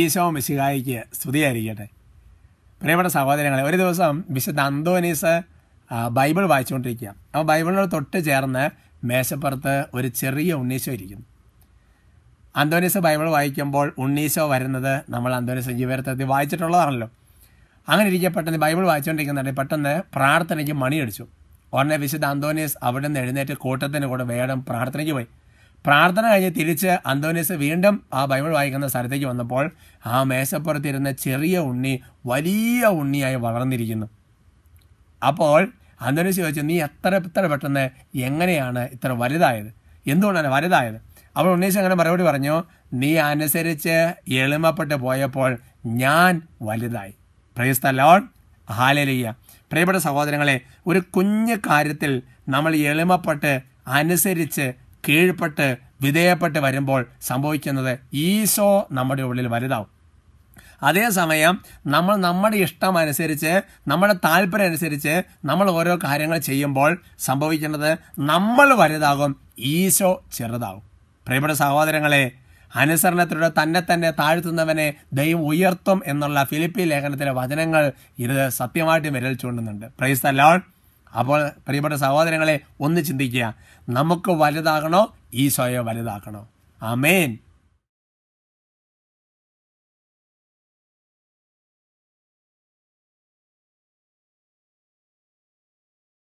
ഈശോ മിശിഹായിക്ക് സ്തുതിയായിരിക്കട്ടെ പ്രിയപ്പെട്ട സഹോദരങ്ങളെ ഒരു ദിവസം വിശുദ്ധ അന്തോനീസ് ബൈബിൾ വായിച്ചുകൊണ്ടിരിക്കുക അപ്പോൾ ബൈബിളിനോട് തൊട്ട് ചേർന്ന് മേശപ്പുറത്ത് ഒരു ചെറിയ ഉണ്ണീശോ ഇരിക്കുന്നു അന്തോനീസ് ബൈബിൾ വായിക്കുമ്പോൾ ഉണ്ണീശോ വരുന്നത് നമ്മൾ അന്തോനീസ് ജീവിതത്തിൽ വായിച്ചിട്ടുള്ളതാണല്ലോ അങ്ങനെ ഇരിക്കുക പെട്ടെന്ന് ബൈബിൾ വായിച്ചുകൊണ്ടിരിക്കുന്നുണ്ടെങ്കിൽ പെട്ടെന്ന് പ്രാർത്ഥനയ്ക്ക് മണിയടിച്ചു ഉടനെ വിശുദ്ധ അന്തോനീസ് അവിടെ നിന്ന് എഴുന്നേറ്റ് കൂട്ടത്തിന് കൂടെ വേഗം പ്രാർത്ഥനയ്ക്ക് പോയി പ്രാർത്ഥന കഴിഞ്ഞ് തിരിച്ച് അന്തോനീസ് വീണ്ടും ആ ബൈബിൾ വായിക്കുന്ന സ്ഥലത്തേക്ക് വന്നപ്പോൾ ആ മേശപ്പുറത്തിരുന്ന ചെറിയ ഉണ്ണി വലിയ ഉണ്ണിയായി വളർന്നിരിക്കുന്നു അപ്പോൾ അന്തോനീസ് ചോദിച്ചു നീ എത്ര ഇത്ര പെട്ടെന്ന് എങ്ങനെയാണ് ഇത്ര വലുതായത് എന്തുകൊണ്ടാണ് വലുതായത് അപ്പോൾ ഉണ്ണീസ് അങ്ങനെ മറുപടി പറഞ്ഞു നീ അനുസരിച്ച് എളിമപ്പെട്ട് പോയപ്പോൾ ഞാൻ വലുതായി പ്രൈസ് ലോൺ ഹാലലിയ പ്രിയപ്പെട്ട സഹോദരങ്ങളെ ഒരു കുഞ്ഞു കാര്യത്തിൽ നമ്മൾ എളിമപ്പെട്ട് അനുസരിച്ച് കീഴ്പ്പെട്ട് വിധേയപ്പെട്ട് വരുമ്പോൾ സംഭവിക്കുന്നത് ഈശോ നമ്മുടെ ഉള്ളിൽ വലുതാവും അതേസമയം നമ്മൾ നമ്മുടെ ഇഷ്ടം അനുസരിച്ച് നമ്മുടെ താല്പര്യം അനുസരിച്ച് നമ്മൾ ഓരോ കാര്യങ്ങൾ ചെയ്യുമ്പോൾ സംഭവിക്കുന്നത് നമ്മൾ വലുതാകും ഈശോ ചെറുതാകും പ്രിയപ്പെട്ട സഹോദരങ്ങളെ അനുസരണത്തിലൂടെ തന്നെ തന്നെ താഴ്ത്തുന്നവനെ ദൈവം ഉയർത്തും എന്നുള്ള ഫിലിപ്പി ലേഖനത്തിലെ വചനങ്ങൾ ഇത് സത്യമായിട്ട് വിരൽ ചൂണ്ടുന്നുണ്ട് പ്രൈസ് ലോൺ അപ്പോൾ പ്രിയപ്പെട്ട സഹോദരങ്ങളെ ഒന്ന് ചിന്തിക്കുക നമുക്ക് വലുതാകണോ ഈശോയെ വലുതാക്കണോ ആമേൻ